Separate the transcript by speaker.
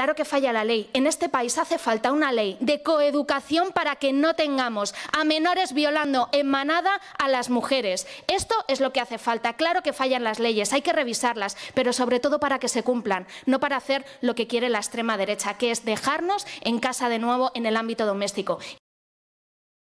Speaker 1: Claro que falla la ley. En este país hace falta una ley de coeducación para que no tengamos a menores violando en manada a las mujeres. Esto es lo que hace falta. Claro que fallan las leyes, hay que revisarlas, pero sobre todo para que se cumplan, no para hacer lo que quiere la extrema derecha, que es dejarnos en casa de nuevo en el ámbito doméstico.